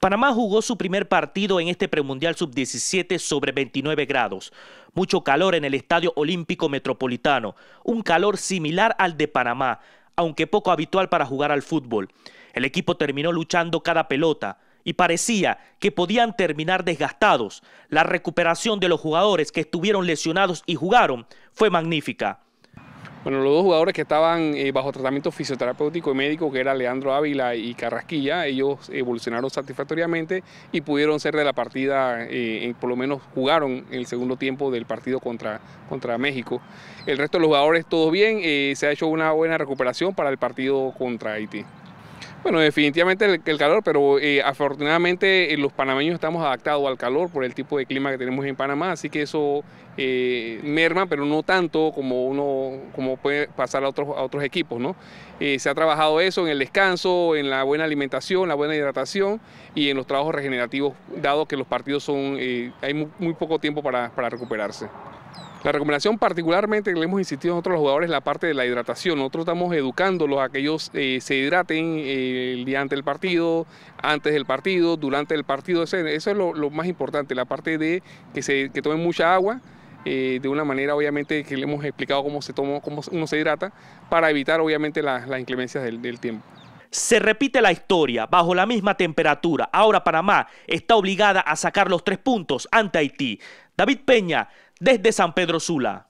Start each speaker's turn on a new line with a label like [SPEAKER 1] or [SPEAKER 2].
[SPEAKER 1] Panamá jugó su primer partido en este premundial sub-17 sobre 29 grados. Mucho calor en el Estadio Olímpico Metropolitano, un calor similar al de Panamá, aunque poco habitual para jugar al fútbol. El equipo terminó luchando cada pelota y parecía que podían terminar desgastados. La recuperación de los jugadores que estuvieron lesionados
[SPEAKER 2] y jugaron fue magnífica. Bueno, los dos jugadores que estaban eh, bajo tratamiento fisioterapéutico y médico, que era Leandro Ávila y Carrasquilla, ellos evolucionaron satisfactoriamente y pudieron ser de la partida, eh, por lo menos jugaron el segundo tiempo del partido contra, contra México. El resto de los jugadores, todo bien, eh, se ha hecho una buena recuperación para el partido contra Haití. Bueno, definitivamente el, calor, pero eh, afortunadamente eh, los panameños estamos adaptados al calor por el tipo de clima que tenemos en Panamá, así que eso eh, merma, pero no tanto como uno como puede pasar a otros, a otros equipos, ¿no? se ha trabajado eso en el descanso, en la buena alimentación, la buena hidratación y en los trabajos regenerativos, dado que los partidos son hay muy, muy poco tiempo para recuperarse. La recomendación particularmente que le hemos insistido nosotros los jugadores es la parte de la hidratación. Nosotros estamos educándolos a que ellos eh, se hidraten eh, el día antes del partido, antes del partido, durante el partido. Eso, es lo, más importante, la parte de que, se, tomen mucha agua. Eh, de una manera obviamente que le hemos explicado cómo se toma, cómo uno se hidrata, para evitar obviamente las, inclemencias del, del tiempo. Se repite la historia, bajo la misma temperatura. Ahora Panamá
[SPEAKER 1] está obligada a sacar los tres puntos ante Haití. David Peña, desde San Pedro Sula.